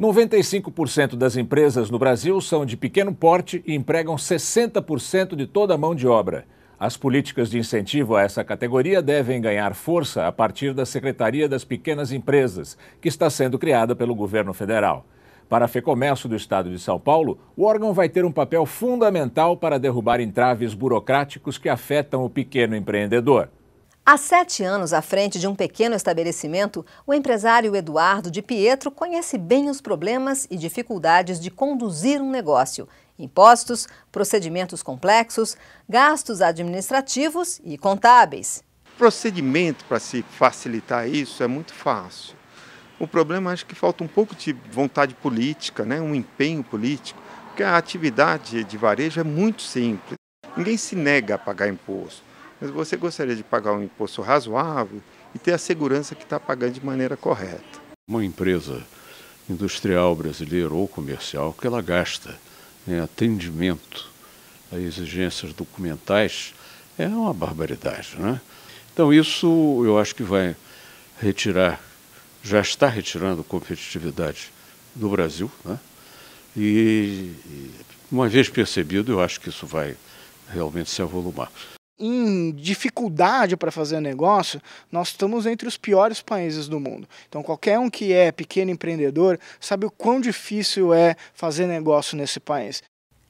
95% das empresas no Brasil são de pequeno porte e empregam 60% de toda a mão de obra. As políticas de incentivo a essa categoria devem ganhar força a partir da Secretaria das Pequenas Empresas, que está sendo criada pelo governo federal. Para a FEComércio do Estado de São Paulo, o órgão vai ter um papel fundamental para derrubar entraves burocráticos que afetam o pequeno empreendedor. Há sete anos à frente de um pequeno estabelecimento, o empresário Eduardo de Pietro conhece bem os problemas e dificuldades de conduzir um negócio. Impostos, procedimentos complexos, gastos administrativos e contábeis. O procedimento para se facilitar isso é muito fácil. O problema acho que falta um pouco de vontade política, né? um empenho político, porque a atividade de varejo é muito simples. Ninguém se nega a pagar imposto. Mas você gostaria de pagar um imposto razoável e ter a segurança que está pagando de maneira correta. Uma empresa industrial brasileira ou comercial que ela gasta em né, atendimento a exigências documentais é uma barbaridade, né? Então isso eu acho que vai retirar, já está retirando competitividade do Brasil, né? E uma vez percebido, eu acho que isso vai realmente se avolumar em dificuldade para fazer negócio, nós estamos entre os piores países do mundo. Então, qualquer um que é pequeno empreendedor sabe o quão difícil é fazer negócio nesse país.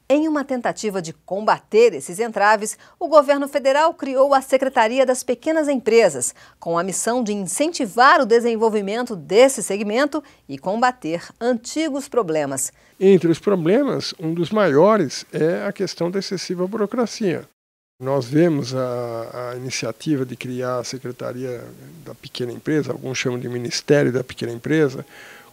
Em uma tentativa de combater esses entraves, o governo federal criou a Secretaria das Pequenas Empresas, com a missão de incentivar o desenvolvimento desse segmento e combater antigos problemas. Entre os problemas, um dos maiores é a questão da excessiva burocracia. Nós vemos a, a, iniciativa de criar a Secretaria da Pequena Empresa, alguns chamam de Ministério da Pequena Empresa,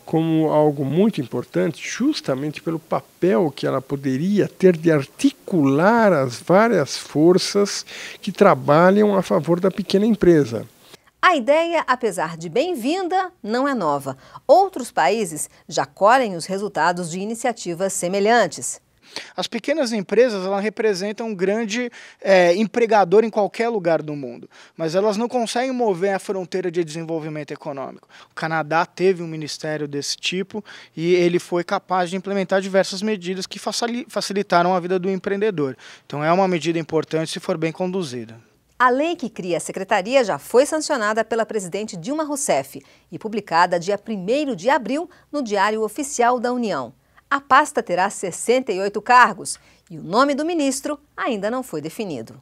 como algo muito importante, justamente pelo papel que ela poderia ter de articular as várias forças que trabalham a favor da pequena empresa. A ideia, apesar de bem-vinda, não é nova. Outros países já colhem os resultados de iniciativas semelhantes. As pequenas empresas elas representam um grande é, empregador em qualquer lugar do mundo, mas elas não conseguem mover a fronteira de desenvolvimento econômico. O Canadá teve um ministério desse tipo e ele foi capaz de implementar diversas medidas que facilitaram a vida do empreendedor. Então é uma medida importante se for bem conduzida. A lei que cria a secretaria já foi sancionada pela presidente Dilma Rousseff e publicada dia 1 de abril no Diário Oficial da União. A pasta terá 68 cargos e o nome do ministro ainda não foi definido.